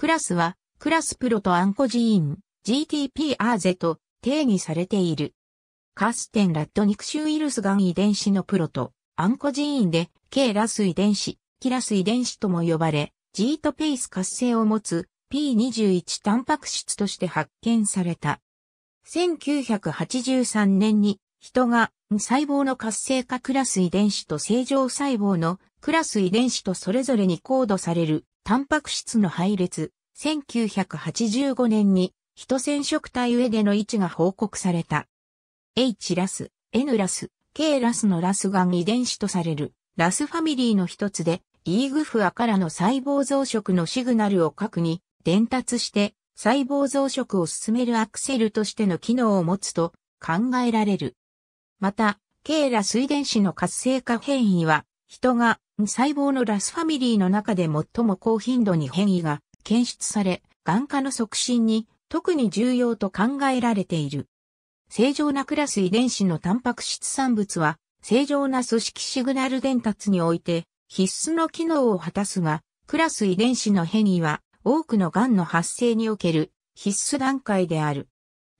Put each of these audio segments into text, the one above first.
クラスは、クラスプロとアンコジーン、GTPRZ と定義されている。カステンラットシュウイルスガン遺伝子のプロと、アンコジーンで、K ラス遺伝子、キラス遺伝子とも呼ばれ、G とペース活性を持つ P21 タンパク質として発見された。1983年に人が細胞の活性化クラス遺伝子と正常細胞のクラス遺伝子とそれぞれにコードされるタンパク質の配列1985年に人染色体上での位置が報告された。H ラス、N ラス、K ラスのラスが遺伝子とされるラスファミリーの一つで、イーグフアからの細胞増殖のシグナルを核に伝達して細胞増殖を進めるアクセルとしての機能を持つと考えられる。また、K ラス遺伝子の活性化変異は、人が細胞のラスファミリーの中で最も高頻度に変異が検出され、眼科の促進に特に重要と考えられている。正常なクラス遺伝子のタンパク質産物は、正常な組織シグナル伝達において必須の機能を果たすが、クラス遺伝子の変異は多くの癌の発生における必須段階である。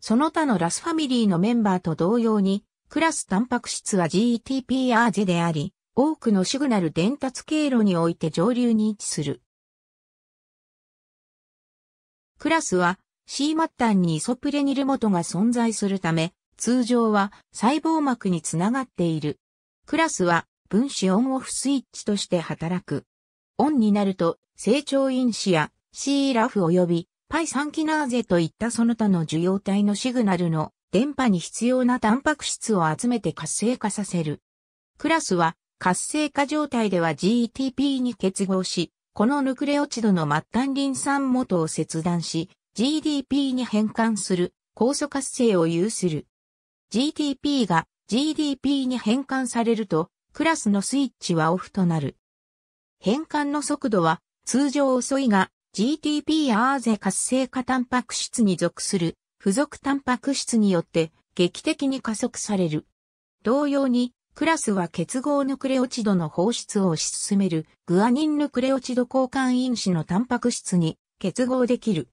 その他のラスファミリーのメンバーと同様に、クラスタンパク質は g t p r ゼであり、多くのシグナル伝達経路において上流に位置する。クラスは C 末端にイソプレニル元が存在するため、通常は細胞膜につながっている。クラスは分子オンオフスイッチとして働く。オンになると成長因子や C ラフ及びパイサンキナーゼといったその他の受容体のシグナルの電波に必要なタンパク質を集めて活性化させる。クラスは活性化状態では GTP に結合し、このヌクレオチドの末端リン酸元を切断し、GDP に変換する酵素活性を有する。GTP が GDP に変換されると、クラスのスイッチはオフとなる。変換の速度は通常遅いが GTP アーゼ活性化タンパク質に属する付属タンパク質によって劇的に加速される。同様にクラスは結合ヌクレオチドの放出を推し進めるグアニンヌクレオチド交換因子のタンパク質に結合できる。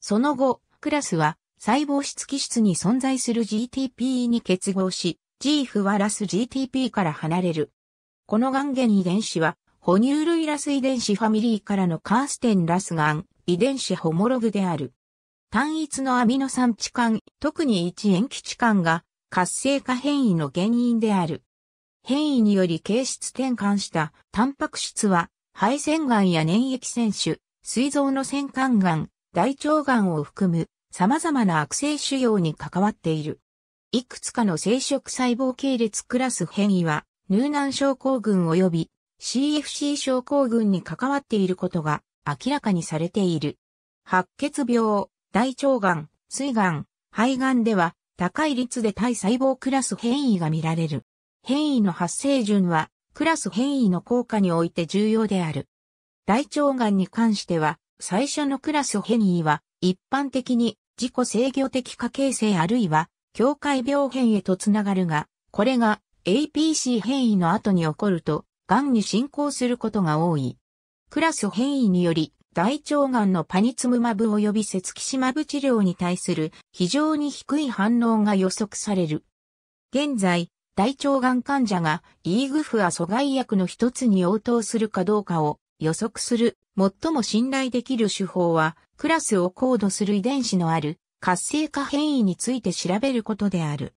その後、クラスは細胞質基質に存在する GTP に結合し、GF はラス GTP から離れる。この岩元遺伝子は、哺乳類ラス遺伝子ファミリーからのカーステンラスガン遺伝子ホモログである。単一のアミノ酸置換、特に1塩基置換が活性化変異の原因である。変異により形質転換したタンパク質は肺腺癌や粘液腺腫、膵臓の腺管がん、大腸がんを含む様々な悪性腫瘍に関わっている。いくつかの生殖細胞系列クラス変異は、乳ン症候群及び CFC 症候群に関わっていることが明らかにされている。白血病、大腸がん、膵がん、肺がんでは高い率で体細胞クラス変異が見られる。変異の発生順は、クラス変異の効果において重要である。大腸がんに関しては、最初のクラス変異は、一般的に自己制御的過形成あるいは、境界病変へとつながるが、これが APC 変異の後に起こると、がんに進行することが多い。クラス変異により、大腸がんのパニツムマブ及びセツキシマブ治療に対する非常に低い反応が予測される。現在、大腸がん患者がイーグフア阻害薬の一つに応答するかどうかを予測する最も信頼できる手法はクラスを高度する遺伝子のある活性化変異について調べることである。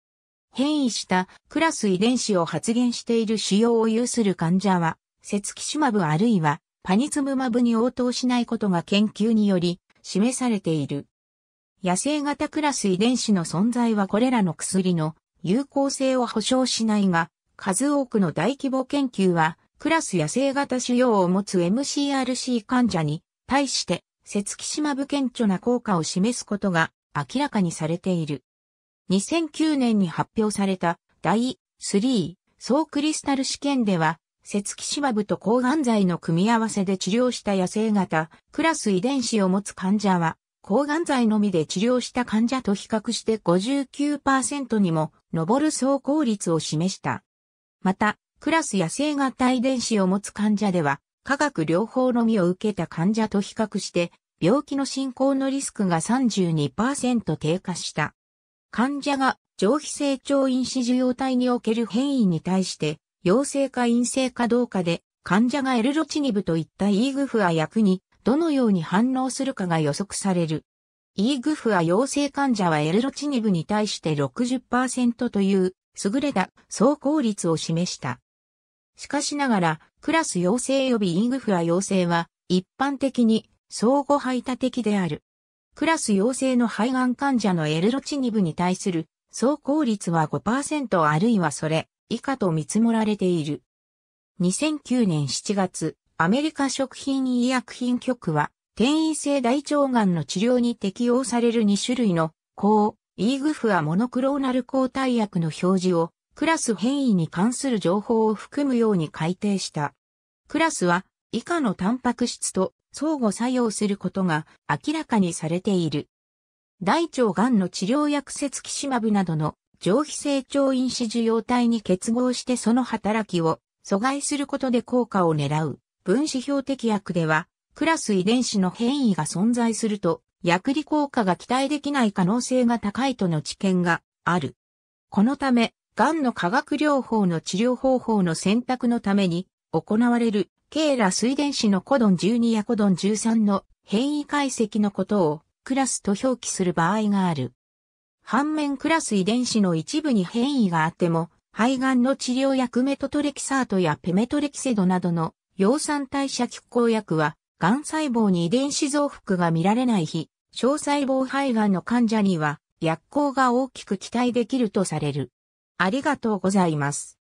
変異したクラス遺伝子を発現している腫瘍を有する患者は、セツキシマブあるいはパニツムマブに応答しないことが研究により示されている。野生型クラス遺伝子の存在はこれらの薬の有効性を保証しないが、数多くの大規模研究は、クラス野生型腫瘍を持つ MCRC 患者に対して、セツキシマブ顕著な効果を示すことが明らかにされている。2009年に発表された第3総クリスタル試験では、セツキシマブと抗がん剤の組み合わせで治療した野生型クラス遺伝子を持つ患者は抗がん剤のみで治療した患者と比較して59%にも上る走行率を示した。また、クラス野生型遺伝子を持つ患者では、化学療法のみを受けた患者と比較して、病気の進行のリスクが32%低下した。患者が上皮成長因子受容体における変異に対して、陽性か陰性かどうかで、患者がエルロチニブといったイーグフアにどのように反応するかが予測される。イーグフア陽性患者はエルロチニブに対して60%という優れた走行率を示した。しかしながら、クラス陽性及びイーグフア陽性は一般的に相互排他的である。クラス陽性の肺がん患者のエルロチニブに対する走行率は5%あるいはそれ以下と見積もられている。2009年7月、アメリカ食品医薬品局は、転移性大腸がんの治療に適用される2種類の、抗、イーグフアモノクローナル抗体薬の表示を、クラス変異に関する情報を含むように改定した。クラスは、以下のタンパク質と相互作用することが明らかにされている。大腸がんの治療薬セツキシマブなどの上皮成長因子受容体に結合してその働きを阻害することで効果を狙う分子標的薬では、クラス遺伝子の変異が存在すると、薬理効果が期待できない可能性が高いとの知見がある。このため、癌の化学療法の治療方法の選択のために、行われる、ケーラ水電子のコドン12やコドン13の変異解析のことを、クラスと表記する場合がある。反面クラス遺伝子の一部に変異があっても、肺がんの治療薬メトトレキサートやペメトレキセドなどの葉酸代謝拮抗薬は、がん細胞に遺伝子増幅が見られない日、小細胞肺がんの患者には、薬効が大きく期待できるとされる。ありがとうございます。